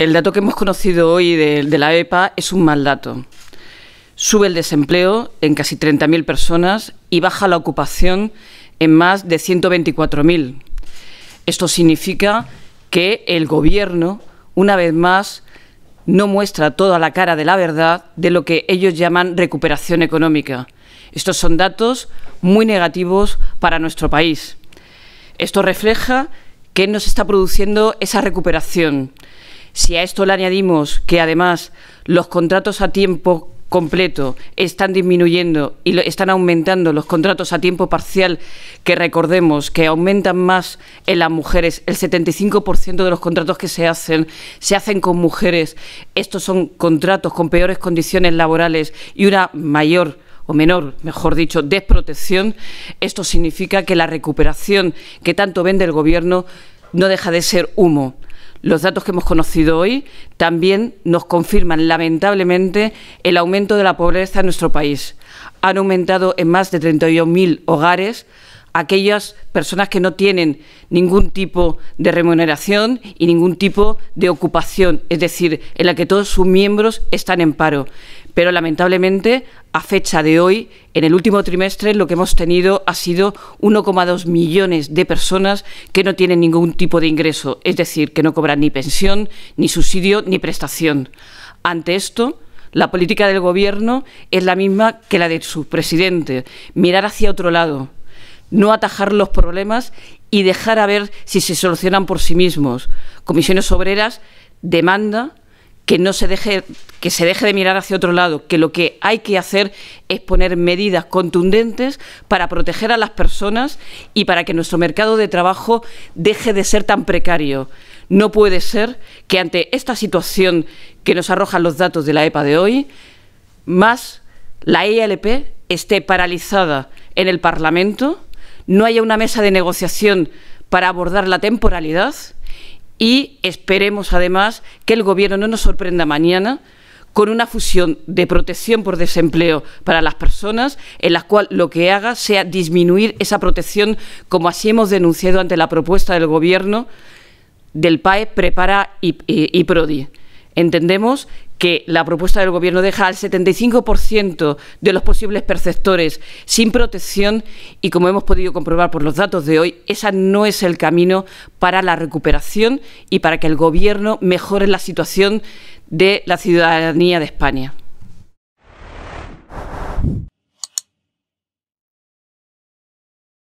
El dato que hemos conocido hoy de, la EPA es un mal dato. Sube el desempleo en casi 30.000 personas y baja la ocupación en más de 124.000. Esto significa que el Gobierno, una vez más, no muestra toda la cara de la verdad de lo que ellos llaman recuperación económica. Estos son datos muy negativos para nuestro país. Esto refleja que no se está produciendo esa recuperación, si a esto le añadimos que además los contratos a tiempo completo están disminuyendo y están aumentando los contratos a tiempo parcial, que recordemos que aumentan más en las mujeres. El 75% de los contratos que se hacen se hacen con mujeres. Estos son contratos con peores condiciones laborales y una mayor o menor, mejor dicho, desprotección. Esto significa que la recuperación que tanto vende el Gobierno no deja de ser humo. Los datos que hemos conocido hoy también nos confirman lamentablemente el aumento de la pobreza en nuestro país. Han aumentado en más de 31.000 hogares aquellas personas que no tienen ningún tipo de remuneración y ningún tipo de ocupación, es decir, en la que todos sus miembros están en paro. Pero lamentablemente, a fecha de hoy, en el último trimestre, lo que hemos tenido ha sido 1,2 millones de personas que no tienen ningún tipo de ingreso, es decir, que no cobran ni pensión, ni subsidio, ni prestación. Ante esto, la política del Gobierno es la misma que la de su presidente, mirar hacia otro lado, no atajar los problemas y dejar a ver si se solucionan por sí mismos. Comisiones Obreras demanda que no se deje que se deje de mirar hacia otro lado, que lo que hay que hacer es poner medidas contundentes para proteger a las personas y para que nuestro mercado de trabajo deje de ser tan precario. No puede ser que ante esta situación que nos arrojan los datos de la EPA de hoy, más la ILP e esté paralizada en el Parlamento no haya una mesa de negociación para abordar la temporalidad y esperemos además que el Gobierno no nos sorprenda mañana con una fusión de protección por desempleo para las personas, en la cual lo que haga sea disminuir esa protección, como así hemos denunciado ante la propuesta del Gobierno del PAE, Prepara y, PRODI. Entendemos que la propuesta del Gobierno deja al 75% de los posibles perceptores sin protección y, como hemos podido comprobar por los datos de hoy, ese no es el camino para la recuperación y para que el Gobierno mejore la situación de la ciudadanía de España.